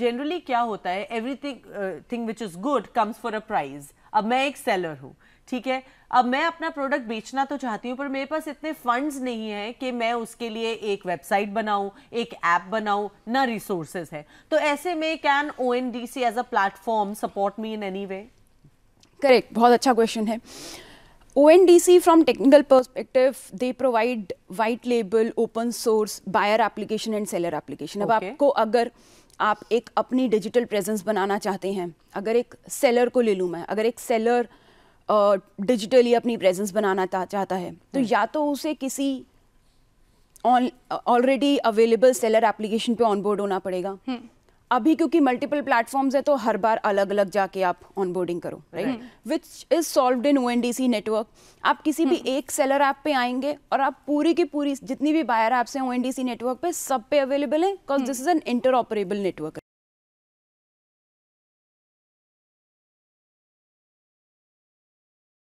Generally क्या होता है everything thing which is good comes for a price अब मैं एक सेलर हूँ ठीक है अब मैं अपना प्रोडक्ट बेचना तो चाहती हूँ पर मेरे पास इतने फंड्स नहीं है कि मैं उसके लिए एक वेबसाइट बनाऊँ एक ऐप बनाऊँ ना रिसोर्सेज है तो ऐसे में can O N D C as a platform support me in any way correct बहुत अच्छा क्वेश्चन है uh, ONDC from technical perspective, they provide white label, open source, buyer application and seller application. Okay. अब आपको अगर आप एक अपनी digital presence बनाना चाहते हैं अगर एक सेलर को ले लूँ मैं अगर एक सेलर डिजिटली अपनी प्रेजेंस बनाना चाहता है तो हम्म। या तो उसे किसी ऑलरेडी अवेलेबल सेलर एप्लीकेशन पे ऑनबोर्ड होना पड़ेगा हम्म। अभी क्योंकि मल्टीपल प्लेटफॉर्म्स है तो हर बार अलग अलग जाके आप ऑनबोर्डिंग करो right which is solved in O network आप किसी भी hmm. एक सेलर ऐप पे आएंगे और आप पूरी की पूरी जितनी भी बायर ऐप्स हैं ओ नेटवर्क पे सब पे अवेलेबल है because this is an operable network